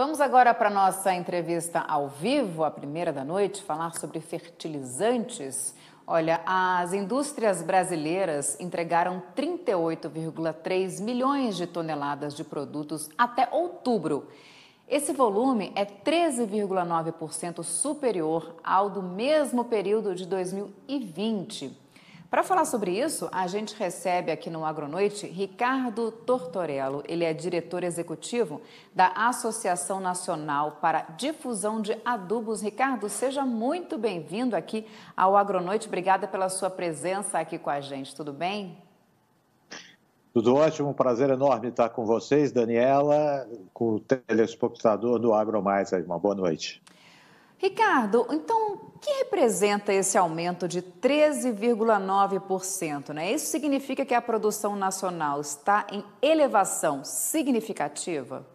Vamos agora para a nossa entrevista ao vivo, a primeira da noite, falar sobre fertilizantes. Olha, as indústrias brasileiras entregaram 38,3 milhões de toneladas de produtos até outubro. Esse volume é 13,9% superior ao do mesmo período de 2020. Para falar sobre isso, a gente recebe aqui no Agronoite Ricardo Tortorello. Ele é diretor executivo da Associação Nacional para Difusão de Adubos. Ricardo, seja muito bem-vindo aqui ao Agronoite. Obrigada pela sua presença aqui com a gente. Tudo bem? Tudo ótimo, um prazer enorme estar com vocês, Daniela, com o telespectador do Agro Mais. Uma boa noite. Ricardo, então o que representa esse aumento de 13,9%? Né? Isso significa que a produção nacional está em elevação significativa?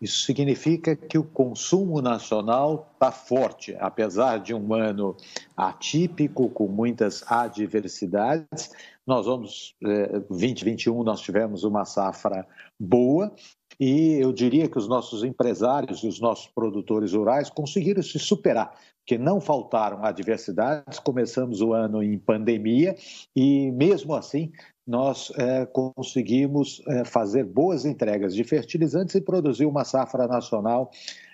Isso significa que o consumo nacional está forte, apesar de um ano atípico, com muitas adversidades. Nós vamos, 2021, é, nós tivemos uma safra boa, e eu diria que os nossos empresários e os nossos produtores rurais conseguiram se superar, porque não faltaram adversidades. Começamos o ano em pandemia e, mesmo assim, nós é, conseguimos é, fazer boas entregas de fertilizantes e produzir uma safra nacional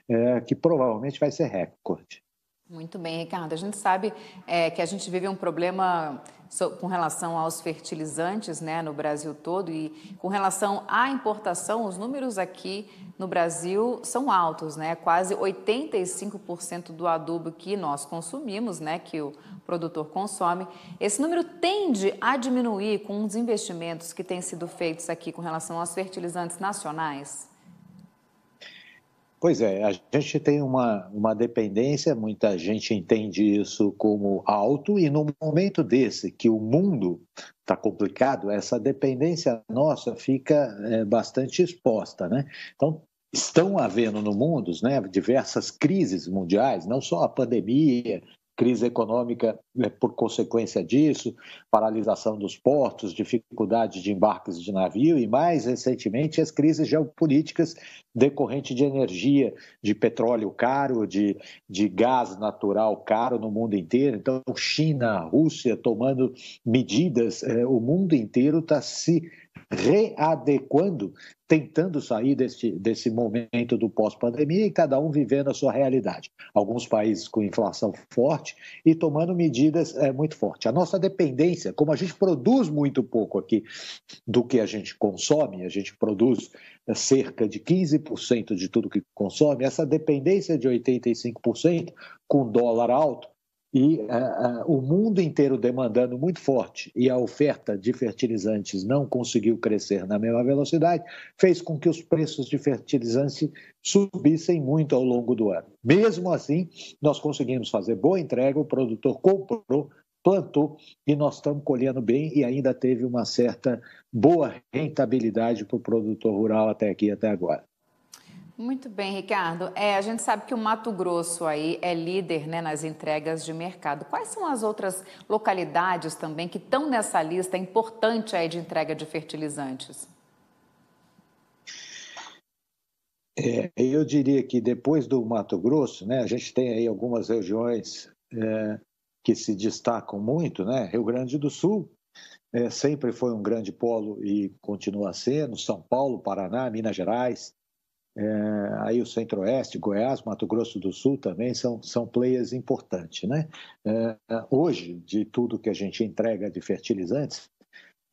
é, que provavelmente vai ser recorde. Muito bem, Ricardo. A gente sabe é, que a gente vive um problema com relação aos fertilizantes né, no Brasil todo e com relação à importação, os números aqui no Brasil são altos, né? Quase 85% do adubo que nós consumimos, né, que o produtor consome, esse número tende a diminuir com os investimentos que têm sido feitos aqui com relação aos fertilizantes nacionais? Pois é, a gente tem uma, uma dependência, muita gente entende isso como alto, e no momento desse que o mundo está complicado, essa dependência nossa fica é, bastante exposta, né? Então, estão havendo no mundo né, diversas crises mundiais, não só a pandemia, crise econômica né, por consequência disso, paralisação dos portos, dificuldade de embarques de navio e, mais recentemente, as crises geopolíticas decorrentes de energia, de petróleo caro, de, de gás natural caro no mundo inteiro. Então, China, Rússia tomando medidas, eh, o mundo inteiro está se readequando, tentando sair desse, desse momento do pós-pandemia e cada um vivendo a sua realidade. Alguns países com inflação forte e tomando medidas é, muito fortes. A nossa dependência, como a gente produz muito pouco aqui do que a gente consome, a gente produz eh, cerca de 15% de tudo que consome, essa dependência de 85% com dólar alto e uh, uh, o mundo inteiro demandando muito forte e a oferta de fertilizantes não conseguiu crescer na mesma velocidade, fez com que os preços de fertilizantes subissem muito ao longo do ano. Mesmo assim, nós conseguimos fazer boa entrega, o produtor comprou, plantou e nós estamos colhendo bem e ainda teve uma certa boa rentabilidade para o produtor rural até aqui, até agora. Muito bem, Ricardo. É, a gente sabe que o Mato Grosso aí é líder né, nas entregas de mercado. Quais são as outras localidades também que estão nessa lista importante aí de entrega de fertilizantes? É, eu diria que depois do Mato Grosso, né, a gente tem aí algumas regiões é, que se destacam muito, né? Rio Grande do Sul é, sempre foi um grande polo e continua sendo, São Paulo, Paraná, Minas Gerais, é, aí o Centro-Oeste, Goiás, Mato Grosso do Sul também são, são players importantes. Né? É, hoje, de tudo que a gente entrega de fertilizantes,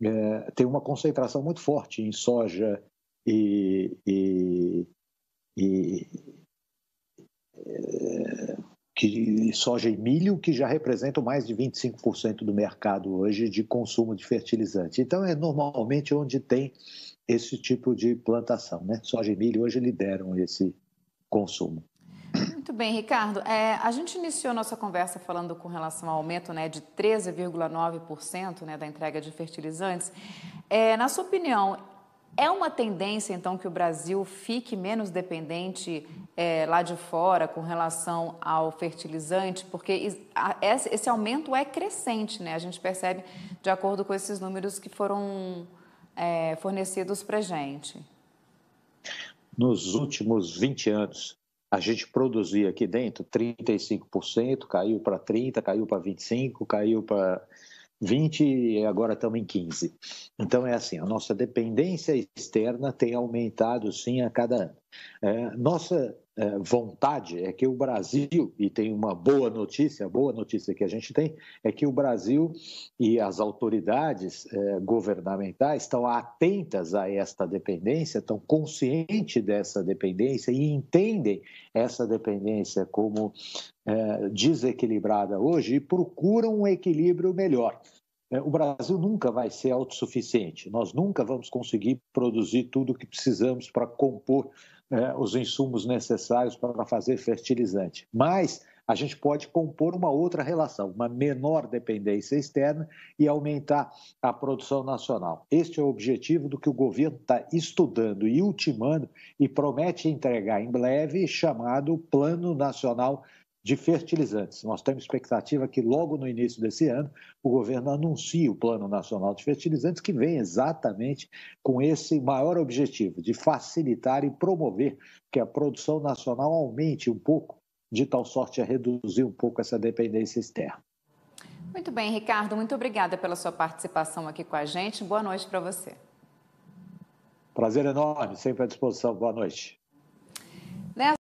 é, tem uma concentração muito forte em soja e, e, e, que soja e milho, que já representam mais de 25% do mercado hoje de consumo de fertilizante. Então, é normalmente onde tem esse tipo de plantação. Né? Soja e milho hoje lideram esse consumo. Muito bem, Ricardo. É, a gente iniciou nossa conversa falando com relação ao aumento né, de 13,9% né, da entrega de fertilizantes. É, na sua opinião, é uma tendência, então, que o Brasil fique menos dependente é, lá de fora com relação ao fertilizante? Porque esse aumento é crescente, né? A gente percebe de acordo com esses números que foram é, fornecidos para a gente. Nos últimos 20 anos, a gente produzia aqui dentro 35%, caiu para 30%, caiu para 25%, caiu para 20 e agora estamos em 15. Então é assim, a nossa dependência externa tem aumentado sim a cada ano. É, nossa eh, vontade é que o Brasil, e tem uma boa notícia, a boa notícia que a gente tem, é que o Brasil e as autoridades eh, governamentais estão atentas a esta dependência, estão conscientes dessa dependência e entendem essa dependência como eh, desequilibrada hoje e procuram um equilíbrio melhor. É, o Brasil nunca vai ser autossuficiente, nós nunca vamos conseguir produzir tudo o que precisamos para compor é, os insumos necessários para fazer fertilizante. Mas a gente pode compor uma outra relação, uma menor dependência externa e aumentar a produção nacional. Este é o objetivo do que o governo está estudando e ultimando e promete entregar em breve, chamado Plano Nacional de de fertilizantes. Nós temos expectativa que logo no início desse ano o governo anuncie o Plano Nacional de Fertilizantes, que vem exatamente com esse maior objetivo de facilitar e promover que a produção nacional aumente um pouco, de tal sorte a reduzir um pouco essa dependência externa. Muito bem, Ricardo, muito obrigada pela sua participação aqui com a gente. Boa noite para você. Prazer enorme, sempre à disposição. Boa noite.